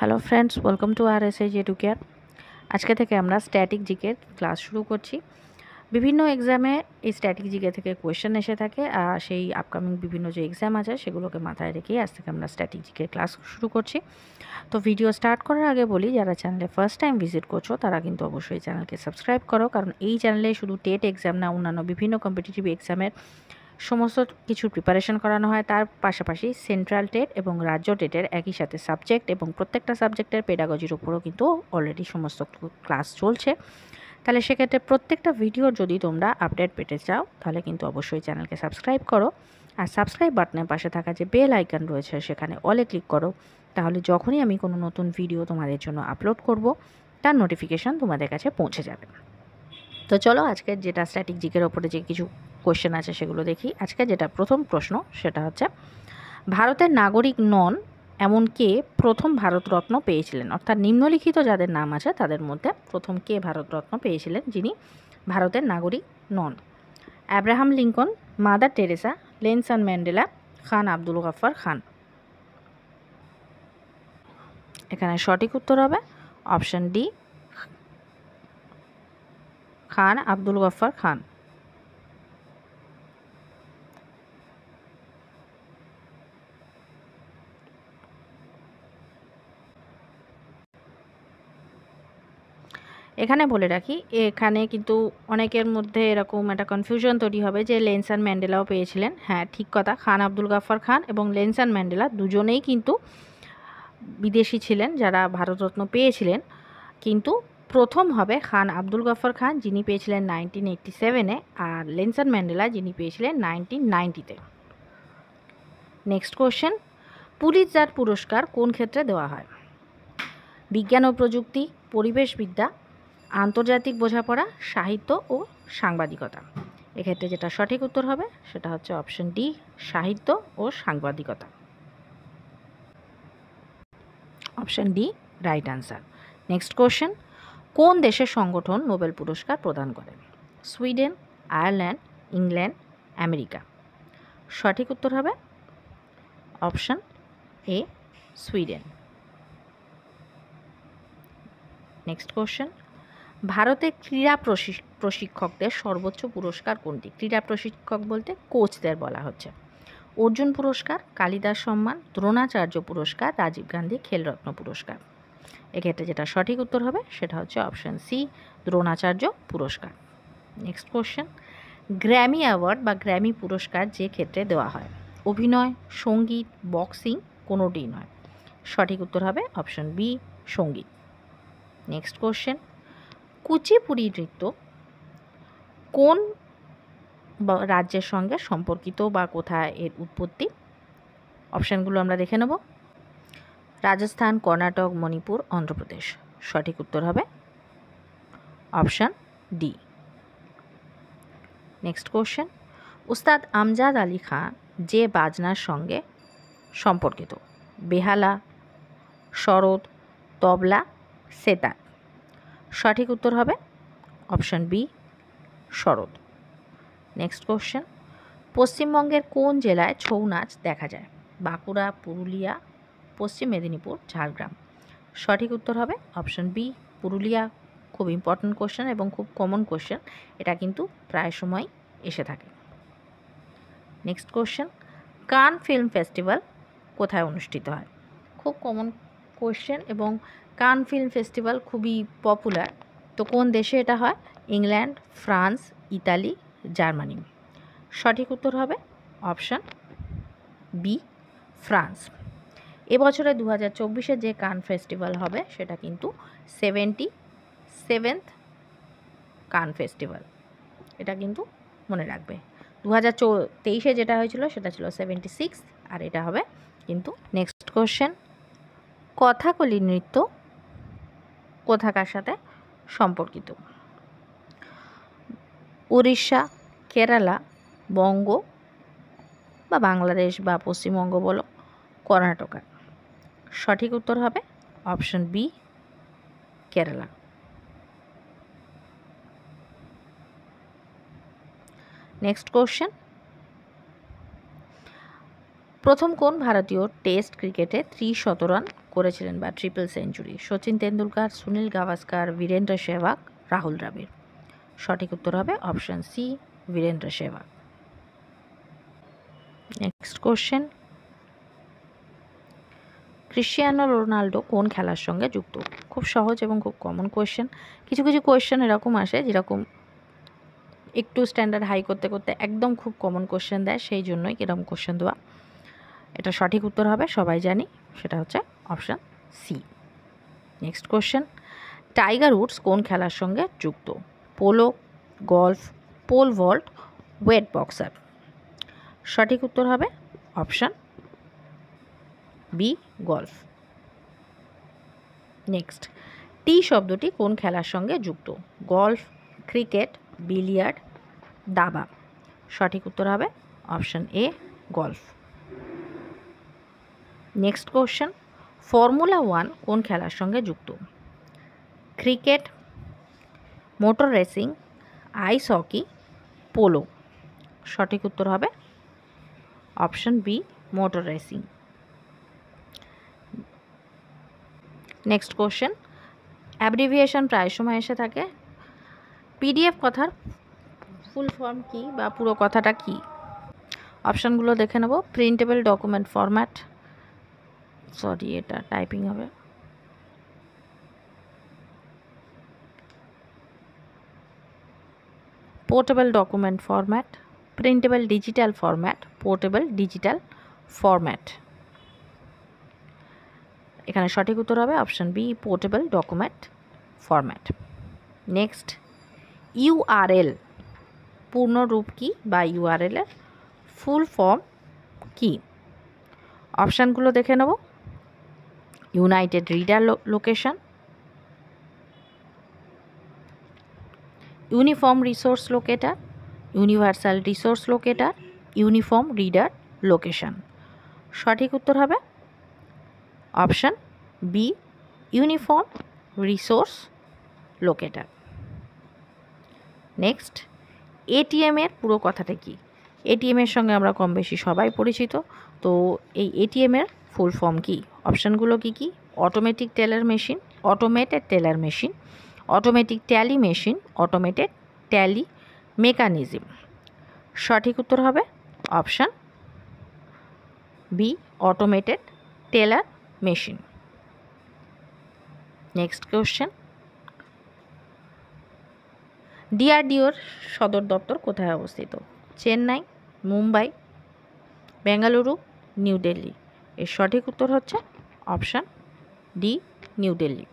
hello friends welcome to R S H Educare আজকে থেকে আমরা স্ট্যাটিক জিকের ক্লাস শুরু করছি বিভিন্ন এক্সামে এই স্ট্যাটিক জিকে থেকে কোয়েশ্চেন এসে থাকে আর সেই আপকামিং বিভিন্ন যে এক্সাম আছে সেগুলোকে মাথায় রেখেই আজ থেকে আমরা স্ট্যাটিক জিকের ক্লাস শুরু করছি তো ভিডিও স্টার্ট করার আগে বলি যারা চ্যানেলে ফার্স্ট টাইম ভিজিট করছো তারা কিন্তু অবশ্যই চ্যানেলকে সাবস্ক্রাইব করো কারণ এই চ্যানেলে শুধু টেট এক্সাম না অন্যান্য বিভিন্ন কম্পিটিটিভ এক্সামের সমস্ত কিছু প্রিপারেশন করানো হয় তার পাশাপাশি সেন্ট্রাল টেট এবং রাজ্য টেটের একই সাথে সাবজেক্ট এবং প্রত্যেকটা সাবজেক্টের পেডাগজির উপরও কিন্তু অলরেডি সমস্ত ক্লাস চলছে তাহলে সেক্ষেত্রে প্রত্যেকটা ভিডিওর যদি তোমরা আপডেট পেতে চাও তাহলে কিন্তু অবশ্যই চ্যানেলকে সাবস্ক্রাইব করো আর সাবস্ক্রাইব বাটনের পাশে থাকা যে বেল আইকন রয়েছে সেখানে অলে ক্লিক করো তাহলে যখনই আমি কোনো নতুন ভিডিও তোমাদের জন্য আপলোড করব তার নোটিফিকেশান তোমাদের কাছে পৌঁছে যাবে তো চলো আজকের যেটা স্ট্র্যাটিক জিকের ওপরে যে কিছু কোশ্চেন আছে সেগুলো দেখি আজকে যেটা প্রথম প্রশ্ন সেটা হচ্ছে ভারতের নাগরিক নন এমন কে প্রথম ভারতরত্ন পেয়েছিলেন অর্থাৎ নিম্নলিখিত যাদের নাম আছে তাদের মধ্যে প্রথম কে ভারতরত্ন পেয়েছিলেন যিনি ভারতের নাগরিক নন Abraham Lincoln Mother Teresa Nelson Mandela Khan Abdul Gaffar Khan এখানে সঠিক উত্তর হবে অপশান ডি খান আব্দুল গফার খান এখানে বলে রাখি এখানে কিন্তু অনেকের মধ্যে এরকম একটা কনফিউশন তৈরি হবে যে লেনসান ম্যান্ডেলাও পেয়েছিলেন হ্যাঁ ঠিক কথা খান আব্দুল গাফার খান এবং লেনসান ম্যান্ডেলা দুজনেই কিন্তু বিদেশি ছিলেন যারা ভারতরত্ন পেয়েছিলেন কিন্তু প্রথম হবে খান আব্দুল গাফার খান যিনি পেয়েছিলেন নাইনটিন এইটটি সেভেনে আর লেনসান ম্যান্ডেলা যিনি পেয়েছিলেন নাইনটিন নাইনটিতে নেক্সট পুলিশ পুলিৎজার পুরস্কার কোন ক্ষেত্রে দেওয়া হয় বিজ্ঞান ও প্রযুক্তি পরিবেশবিদ্যা আন্তর্জাতিক বোঝাপড়া সাহিত্য ও সাংবাদিকতা এক্ষেত্রে যেটা সঠিক উত্তর হবে সেটা হচ্ছে অপশন ডি সাহিত্য ও সাংবাদিকতা option D right answer next question কোন দেশের সংগঠন নোবেল পুরস্কার প্রদান করে সুইডেন আয়ারল্যান্ড ইংল্যান্ড আমেরিকা সঠিক উত্তর হবে option A Sweden next question ভারতের ক্রীড়া প্রশিক্ষকদের সর্বোচ্চ পুরস্কার কোনটি ক্রীড়া প্রশিক্ষক বলতে কোচদের বলা হচ্ছে অর্জুন পুরস্কার কালিদাস সম্মান দ্রোণাচার্য পুরস্কার রাজীব গান্ধী খেলরত্ন পুরস্কার এক্ষেত্রে যেটা সঠিক উত্তর হবে সেটা হচ্ছে অপশান সি দ্রোণাচার্য পুরস্কার নেক্সট কোশ্চেন গ্র্যামি অ্যাওয়ার্ড বা গ্র্যামি পুরস্কার যে ক্ষেত্রে দেওয়া হয় অভিনয় সঙ্গীত বক্সিং কোনোটি নয় সঠিক উত্তর হবে অপশন বি সঙ্গীত নেক্সট কোশ্চেন কুচিপুরি নৃত্য কোন রাজ্যের সঙ্গে সম্পর্কিত বা কোথায় এর উৎপত্তি অপশানগুলো আমরা দেখে নেব রাজস্থান কর্ণাটক মণিপুর অন্ধ্রপ্রদেশ সঠিক উত্তর হবে অপশান ডি নেক্সট কোশ্চেন উস্তাদ আমজাদ আলী খান যে বাজনার সঙ্গে সম্পর্কিত বেহালা শরৎ তবলা সেতার সঠিক উত্তর হবে অপশান বি শরৎ নেক্সট কোশ্চেন পশ্চিমবঙ্গের কোন জেলায় ছৌ নাচ দেখা যায় বাঁকুড়া পুরুলিয়া পশ্চিম মেদিনীপুর ঝাড়গ্রাম সঠিক উত্তর হবে অপশান বি পুরুলিয়া খুব ইম্পর্ট্যান্ট কোশ্চেন এবং খুব কমন কোশ্চেন এটা কিন্তু প্রায় সময় এসে থাকে নেক্সট কোশ্চেন কান ফিল্ম ফেস্টিভ্যাল কোথায় অনুষ্ঠিত হয় খুব কমন কোশ্চেন এবং কান ফিল্ম ফেস্টিভ্যাল খুবই পপুলার তো কোন দেশে এটা হয় ইংল্যান্ড ফ্রান্স ইতালি জার্মানি সঠিক উত্তর হবে অপশান বি ফ্রান্স এবছরে দু হাজার চব্বিশে যে কান ফেস্টিভ্যাল হবে সেটা কিন্তু সেভেন্টি সেভেন্থ কান ফেস্টিভ্যাল এটা কিন্তু মনে রাখবে দু হাজার তেইশে যেটা হয়েছিল সেটা ছিল সেভেন্টি সিক্স আর এটা হবে কিন্তু নেক্সট কোশ্চেন কথাকলি নৃত্য কোথাকার সাথে সম্পর্কিত উড়িষ্যা কেরালা বঙ্গ বা বাংলাদেশ বা পশ্চিমবঙ্গ বলো কর্ণাটকা সঠিক উত্তর হবে option B Kerala next question প্রথম কোন ভারতীয় টেস্ট ক্রিকেটে থ্রি শতরান করেছিলেন বা ট্রিপল সেঞ্চুরি সচিন তেন্ডুলকার সুনীল গাভাস্কার বীরেন্দ্র সেহবাগ রাহুল দ্রাবিড় সঠিক উত্তর হবে option C Virender Sehwag next question Cristiano Ronaldo কোন খেলার সঙ্গে যুক্ত খুব সহজ এবং খুব কমন কোয়েশ্চেন কিছু কিছু কোয়েশ্চেন এরকম আসে যেরকম একটু স্ট্যান্ডার্ড হাই করতে করতে একদম খুব কমন কোয়েশ্চেন দেয় সেই জন্যই এরকম কোশ্চেন দেওয়া এটা সঠিক উত্তর হবে সবাই জানি সেটা হচ্ছে option C next question Tiger Woods কোন খেলার সঙ্গে যুক্ত polo golf pole vault weight boxer সঠিক উত্তর হবে option B golf next tee শব্দটি কোন খেলার সঙ্গে যুক্ত গলফ ক্রিকেট বিলিয়ার্ড দাবা সঠিক উত্তর হবে option A golf next question Formula One কোন খেলার সঙ্গে যুক্ত cricket motor racing ice hockey polo সঠিক উত্তর হবে option B motor racing next question abbreviation প্রায় সময় এসে থাকে পিডিএফ কথার ফুল ফর্ম কি বা পুরো কথাটা কি অপশানগুলো দেখে নেব প্রিন্টেবল ডকুমেন্ট ফরম্যাট সরি এটা টাইপিং হবে portable document format printable digital format portable digital format এখানে সঠিক উত্তর হবে option B portable document format next URL পূর্ণ রূপ কী বা ইউআরএলের ফুল ফর্ম কী অপশানগুলো দেখে নেব united reader location uniform resource locator universal resource locator uniform reader location সঠিক উত্তর হবে option B uniform resource locator next এটিএমের পুরো কথাটা কি এটিএমের সঙ্গে আমরা কম বেশি সবাই পরিচিত তো এই এটিএমের ফুল ফর্ম কী অপশানগুলো কি কি automatic teller machine automated teller machine automatic tally machine automated tally mechanism সঠিক উত্তর হবে option B automated teller machine next question ডিআরডিওর সদর দপ্তর কোথায় অবস্থিত চেন্নাই মুম্বাই বেঙ্গালুরু নিউ দিল্লি এর সঠিক উত্তর হচ্ছে option D New Delhi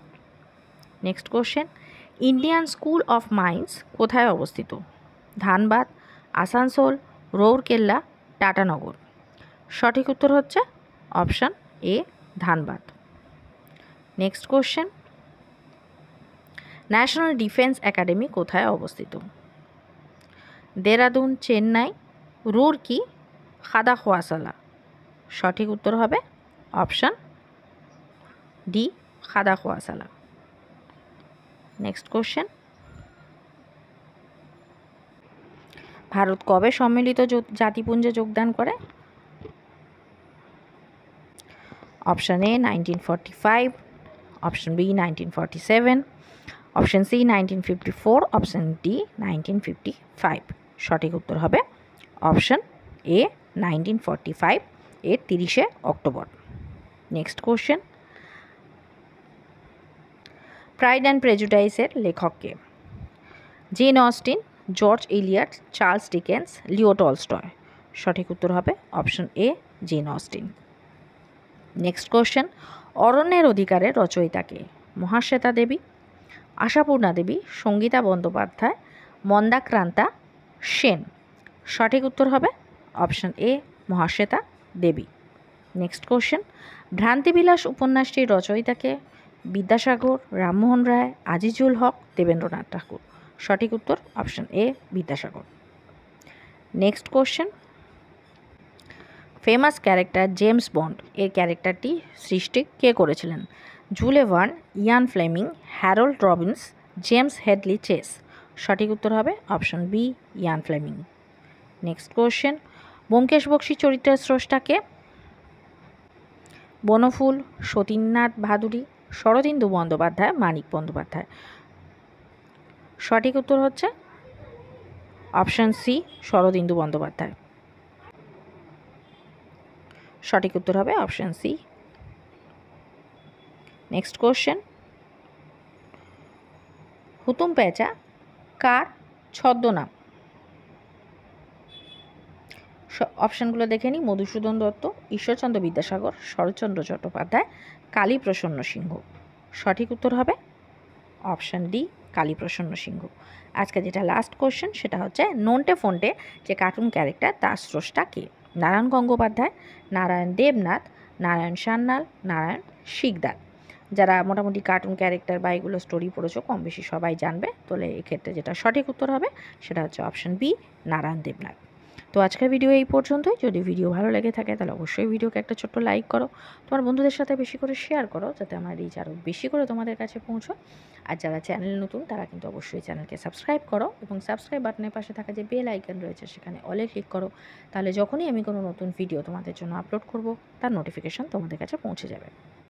next question Indian School of Mines কোথায় অবস্থিত ধানবাদ আসানসোল রৌরকেল্লা টাটানগর সঠিক উত্তর হচ্ছে option A Dhanbad next question National Defence Academy কোথায় অবস্থিত দেরাদুন চেন্নাই রুরকি খাদাখোয়াসালা সঠিক উত্তর হবে অপশান ডি খাদা খোয়া সালাম নেক্সট কোশ্চেন ভারত কবে সম্মিলিত জাতিপুঞ্জে যোগদান করে option A nineteen forty five option B nineteen forty seven option C nineteen fifty four option D nineteen fifty five সঠিক উত্তর হবে option A nineteen forty five এর তিরিশে October next question Pride and প্রেজুডাইসের লেখককে Jane Austen George Eliot Charles Dickens Leo Tolstoy সঠিক উত্তর হবে option A Jane Austen next question অরণ্যের অধিকারের রচয়িতাকে মহাশ্বেতা দেবী আশাপূর্ণা দেবী সঙ্গীতা বন্দ্যোপাধ্যায় মন্দাক্রান্তা সেন সঠিক উত্তর হবে option A Mahasweta Devi next question Bhrantibilas উপন্যাসটির রচয়িতাকে বিদ্যাসাগর রামমোহন রায় আজিজুল হক দেবেন্দ্রনাথ ঠাকুর সঠিক উত্তর option A Vidyasagar next question famous character James Bond এর ক্যারেক্টারটি সৃষ্টি কে করেছিলেন Jules Jules Verne Ian Fleming Harold Robbins James Hadley Chase সঠিক উত্তর হবে option B Ian Fleming next question Byomkesh Bakshi চরিত্রের স্রষ্টাকে বনফুল সতীনাথ ভাদুরী শরদিন্দু বন্দ্যোপাধ্যায় মানিক বন্দ্যোপাধ্যায় সঠিক উত্তর হচ্ছে অপশান সি শরদিন্দু বন্দ্যোপাধ্যায় সঠিক উত্তর হবে option C next question Hutom Pyancha কার ছদ্মনাম অপশানগুলো দেখে নিই মধুসূদন দত্ত ঈশ্বরচন্দ্র বিদ্যাসাগর শরৎচন্দ্র চট্টোপাধ্যায় কালীপ্রসন্ন সিংহ সঠিক উত্তর হবে অপশান ডি কালীপ্রসন্ন সিংহ আজকে যেটা লাস্ট কোশ্চেন সেটা হচ্ছে নন্টে ফোনটে যে কার্টুন ক্যারেক্টার তার স্রষ্টা কে নারায়ণ গঙ্গোপাধ্যায় নারায়ণ দেবনাথ নারায়ণ সান্যাল নারায়ণ শিকদার যারা মোটামুটি কার্টুন ক্যারেক্টার বা এগুলো স্টোরি পড়েছো কম বেশি সবাই জানবে তাহলে এক্ষেত্রে যেটা সঠিক উত্তর হবে সেটা হচ্ছে অপশান বি নারায়ণ দেবনাথ তো আজকের ভিডিও এই পর্যন্তই যদি ভিডিও ভালো লেগে থাকে তাহলে অবশ্যই ভিডিওকে একটা ছোট্ট লাইক করো তোমার বন্ধুদের সাথে বেশি করে শেয়ার করো যাতে আমার রিচ আরও বেশি করে তোমাদের কাছে পৌঁছো আর যারা চ্যানেল নতুন তারা কিন্তু অবশ্যই চ্যানেলকে সাবস্ক্রাইব করো এবং সাবস্ক্রাইব বাটনের পাশে থাকা যে বেল আইকন রয়েছে সেখানে অলে ক্লিক করো তাহলে যখনই আমি কোনো নতুন ভিডিও তোমাদের জন্য আপলোড করব তার নোটিফিকেশান তোমাদের কাছে পৌঁছে যাবে